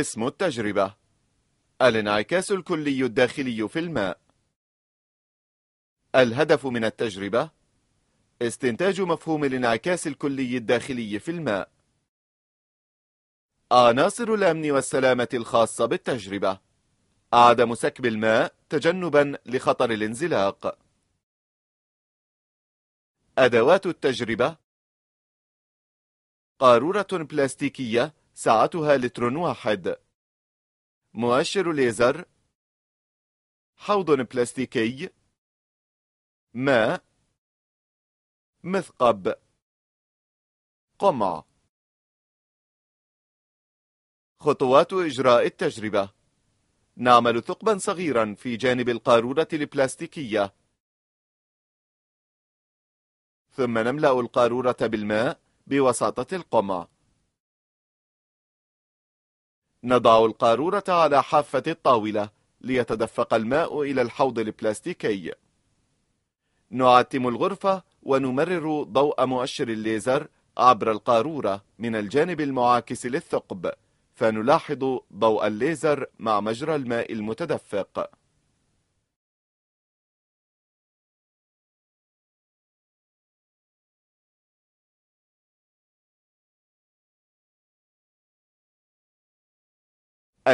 اسم التجربة الانعكاس الكلي الداخلي في الماء الهدف من التجربة استنتاج مفهوم الانعكاس الكلي الداخلي في الماء عناصر الأمن والسلامة الخاصة بالتجربة عدم سكب الماء تجنبا لخطر الانزلاق أدوات التجربة قارورة بلاستيكية ساعتها لتر واحد مؤشر ليزر حوض بلاستيكي ماء مثقب قمع خطوات إجراء التجربة نعمل ثقبا صغيرا في جانب القارورة البلاستيكية ثم نملأ القارورة بالماء بوساطة القمع نضع القارورة على حافة الطاولة ليتدفق الماء إلى الحوض البلاستيكي نعتم الغرفة ونمرر ضوء مؤشر الليزر عبر القارورة من الجانب المعاكس للثقب فنلاحظ ضوء الليزر مع مجرى الماء المتدفق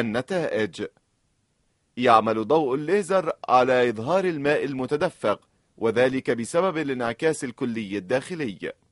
النتائج يعمل ضوء الليزر على إظهار الماء المتدفق وذلك بسبب الانعكاس الكلي الداخلي